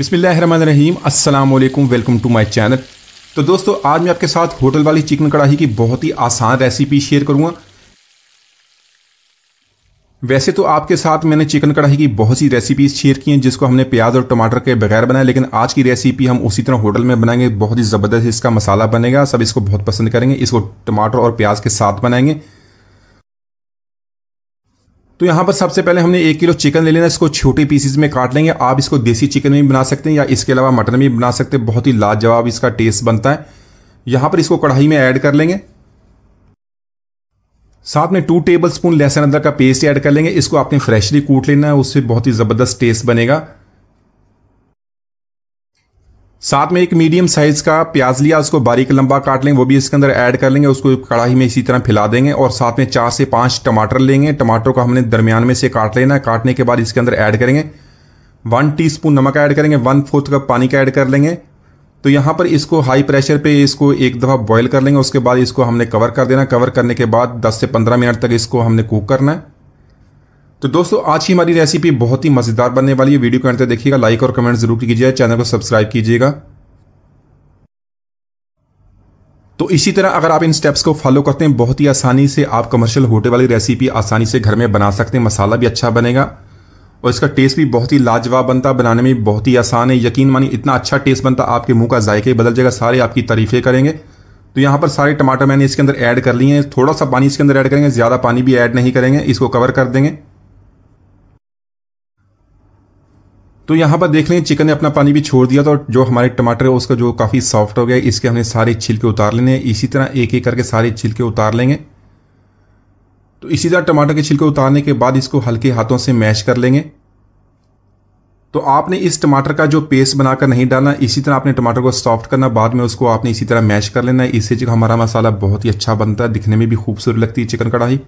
बिसमीम अस्सलाम वालेकुम वेलकम टू माय चैनल तो दोस्तों आज मैं आपके साथ होटल वाली चिकन कढ़ाई की बहुत ही आसान रेसिपी शेयर करूँगा वैसे तो आपके साथ मैंने चिकन कढ़ाई की बहुत सी रेसिपीज शेयर की हैं जिसको हमने प्याज और टमाटर के बगैर बनाया लेकिन आज की रेसिपी हम उसी तरह होटल में बनाएंगे बहुत ही ज़बरदस्त इसका मसाला बनेगा सब इसको बहुत पसंद करेंगे इसको टमाटर और प्याज के साथ बनाएंगे तो यहाँ पर सबसे पहले हमने एक किलो चिकन ले लेना इसको छोटे पीसीज में काट लेंगे आप इसको देसी चिकन में भी बना सकते हैं या इसके अलावा मटन भी बना सकते हैं बहुत ही लाजवाब इसका टेस्ट बनता है यहाँ पर इसको कढ़ाई में ऐड कर लेंगे साथ में टू टेबल स्पून लहसुन अदरक का पेस्ट ऐड कर लेंगे इसको आपने फ्रेशली कूट लेना है उससे बहुत ही ज़बरदस्त टेस्ट बनेगा साथ में एक मीडियम साइज का प्याज लिया उसको बारीक लंबा काट लेंगे वो भी इसके अंदर ऐड कर लेंगे उसको कढ़ाई में इसी तरह फैला देंगे और साथ में चार से पांच टमाटर लेंगे टमाटर को हमने दरमियान में से काट लेना है काटने के बाद इसके अंदर ऐड करेंगे वन टी नमक ऐड करेंगे वन फोर्थ कप पानी का ऐड कर लेंगे तो यहाँ पर इसको हाई प्रेशर पे इसको एक दफ़ा बॉयल कर लेंगे उसके बाद इसको हमने कवर कर देना कवर करने के बाद 10 से 15 मिनट तक इसको हमने कुक करना है तो दोस्तों आज की हमारी रेसिपी बहुत ही मज़ेदार बनने वाली है वीडियो के अंत देखिएगा लाइक और कमेंट जरूर कीजिएगा चैनल को सब्सक्राइब कीजिएगा तो इसी तरह अगर आप इन स्टेप्स को फॉलो करते हैं बहुत ही आसानी से आप कमर्शियल होटल वाली रेसिपी आसानी से घर में बना सकते हैं मसाला भी अच्छा बनेगा और इसका टेस्ट भी बहुत ही लाजवाब बनता है बनाने में बहुत ही आसान है यकीन मानिए इतना अच्छा टेस्ट बनता आपके मुंह का जायके बदल जाएगा सारे आपकी तारीफें करेंगे तो यहाँ पर सारे टमाटर मैंने इसके अंदर ऐड कर लिए हैं थोड़ा सा पानी इसके अंदर ऐड करेंगे ज़्यादा पानी भी ऐड नहीं करेंगे इसको कवर कर देंगे तो यहाँ पर देख लें चिकन ने अपना पानी भी छोड़ दिया था और जो हमारे टमाटर है उसका जो काफ़ी सॉफ्ट हो गया इसके हमने सारे छिलके उतार लेने इसी तरह एक एक करके सारे छिलके उतार लेंगे तो इसी तरह टमाटर के छिलके उतारने के बाद इसको हल्के हाथों से मैश कर लेंगे तो आपने इस टमाटर का जो पेस्ट बनाकर नहीं डालना इसी तरह आपने टमाटर को सॉफ्ट करना बाद में उसको आपने इसी तरह मैश कर लेना है इससे जो हमारा मसाला बहुत ही अच्छा बनता है दिखने में भी खूबसूरत लगती है चिकन कढ़ाई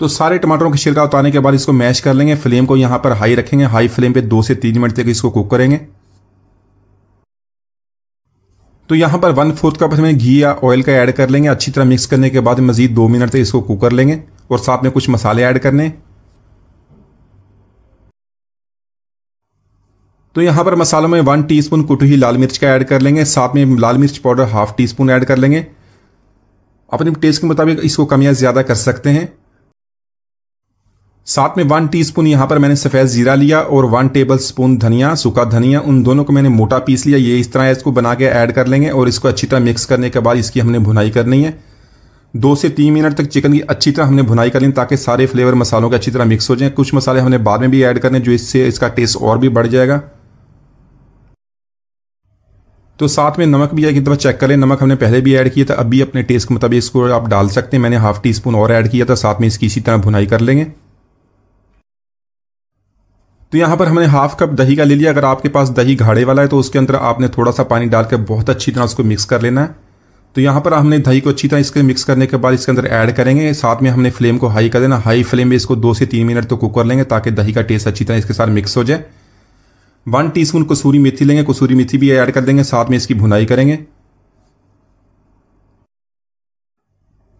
तो सारे टमाटरों के छिलका उतारने के बाद इसको मैश कर लेंगे फ्लेम को यहां पर हाई रखेंगे हाई फ्लेम पे दो से तीन मिनट तक इसको कुक करेंगे तो यहां पर वन फोर्थ कप हमें घी या ऑयल का ऐड कर लेंगे अच्छी तरह मिक्स करने के बाद मजीद दो मिनट तक इसको कुक कर लेंगे और साथ में कुछ मसाले ऐड करने तो यहां पर मसालों में वन टीस्पून कुटुही लाल मिर्च का ऐड कर लेंगे साथ में लाल मिर्च powder half teaspoon add कर लेंगे अपने टेस्ट के मुताबिक इसको कम या ज़्यादा कर सकते हैं साथ में वन टीस्पून यहाँ पर मैंने सफ़ेद जीरा लिया और वन टेबल स्पून धनिया सूखा धनिया उन दोनों को मैंने मोटा पीस लिया ये इस तरह इसको बना के ऐड कर लेंगे और इसको अच्छी तरह मिक्स करने के बाद इसकी हमने भुनाई करनी है दो से तीन मिनट तक चिकन की अच्छी तरह हमने भुनाई कर ली ताकि सारे फ्लेवर मसालों के अच्छी तरह मिक्स हो जाए कुछ मसाले हमने बाद में भी ऐड करने जो इससे इसका टेस्ट और भी बढ़ जाएगा तो साथ में नमक भी एक दफ़ा चेक करें नमक हमने पहले भी ऐड किया था अब भी अपने टेस्ट के मुताबिक इसको आप डाल सकते हैं मैंने हाफ़ टी स्पून और ऐड किया था साथ में इसकी इसी तरह भुनाई कर लेंगे तो यहाँ पर हमने हाफ कप दही का ले लिया अगर आपके पास दही घाड़े वाला है तो उसके अंदर आपने थोड़ा सा पानी डालकर बहुत अच्छी तरह उसको मिक्स कर लेना है तो यहाँ पर हमने दही को अच्छी तरह इसके मिक्स करने के बाद इसके अंदर ऐड करेंगे साथ में हमने फ्लेम को हाई कर देना हाई फ्लेम में इसको दो से तीन मिनट तो कुक कर लेंगे ताकि दही का टेस्ट अच्छी तरह इसके साथ मिक्स हो जाए वन टीस्पून कसूरी मेथी लेंगे कसूरी मेथी भी ऐड कर देंगे साथ में इसकी भुनाई करेंगे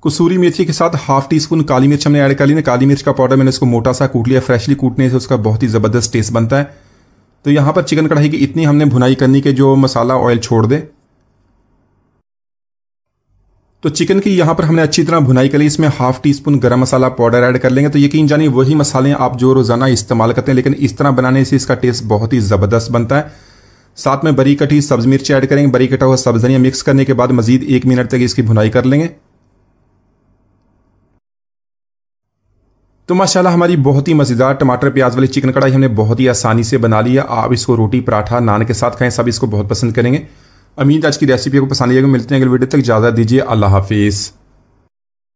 कसूरी मेथी के साथ हाफ टी स्पून काली मिर्च हमने ऐड कर ली ना काली मिर्च का पाउडर मैंने इसको मोटा सा कूट लिया फ्रेशली कूटने से उसका बहुत ही ज़बरदस्त टेस्ट बनता है तो यहाँ पर चिकन कढ़ाई की इतनी हमने भुनाई करनी कि जो मसाला ऑयल छोड़ दे तो चिकन की यहाँ पर हमने अच्छी तरह भुनाई कर ली इसमें हाफ टी स्पून गर्म मसाला पाउडर ऐड कर लेंगे तो यकीन जानिए वही मसाले आप जो रोज़ाना इस्तेमाल करते हैं लेकिन इस तरह बनाने से इसका टेस्ट बहुत ही ज़बरदस्त बनता है साथ में बरी कटी सब्ज़ मिर्च ऐड करेंगे बरी कटा हुआ सब्जियाँ मिक्स करने के बाद मजीद एक मिनट तक इसकी भुनाई कर लेंगे तो माशाल्लाह हमारी बहुत ही मज़ेदार टमाटर प्याज वाली चिकन कढ़ाई हमने बहुत ही आसानी से बना लिया आप इसको रोटी पराठा नान के साथ खाएं सब इसको बहुत पसंद करेंगे अमीद आज की रेसिपी को पसंद आएगा मिलते हैं अगले वीडियो तक ज़्यादा दीजिए अल्लाह हाफिज़